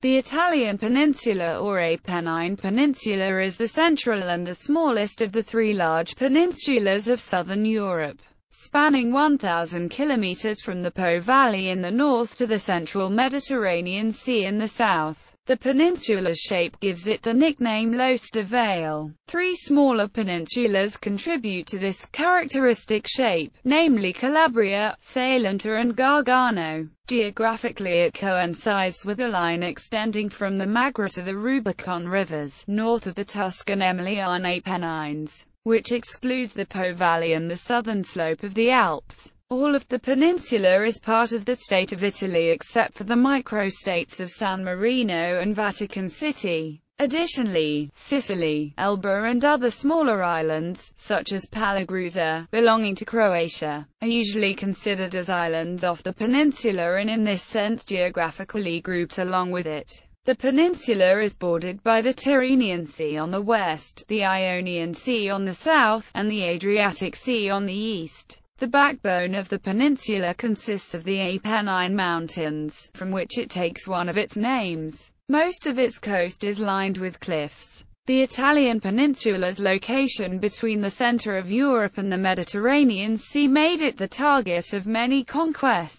The Italian peninsula or Apennine Peninsula is the central and the smallest of the three large peninsulas of southern Europe, spanning 1,000 kilometers from the Po Valley in the north to the central Mediterranean Sea in the south. The peninsula's shape gives it the nickname Los Vale. Three smaller peninsulas contribute to this characteristic shape, namely Calabria, Salenta and Gargano. Geographically it coincides with a line extending from the Magra to the Rubicon rivers, north of the Tuscan Emilian Apennines, which excludes the Po Valley and the southern slope of the Alps. All of the peninsula is part of the state of Italy except for the microstates of San Marino and Vatican City. Additionally, Sicily, Elba and other smaller islands, such as Palagruza, belonging to Croatia, are usually considered as islands off the peninsula and in this sense geographically grouped along with it. The peninsula is bordered by the Tyrrhenian Sea on the west, the Ionian Sea on the south, and the Adriatic Sea on the east. The backbone of the peninsula consists of the Apennine Mountains, from which it takes one of its names. Most of its coast is lined with cliffs. The Italian peninsula's location between the center of Europe and the Mediterranean Sea made it the target of many conquests.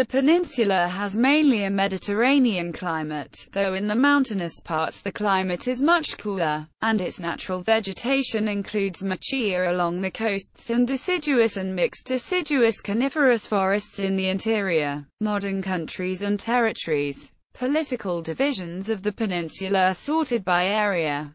The peninsula has mainly a Mediterranean climate, though in the mountainous parts the climate is much cooler, and its natural vegetation includes machia along the coasts and deciduous and mixed deciduous coniferous forests in the interior. Modern countries and territories Political divisions of the peninsula sorted by area.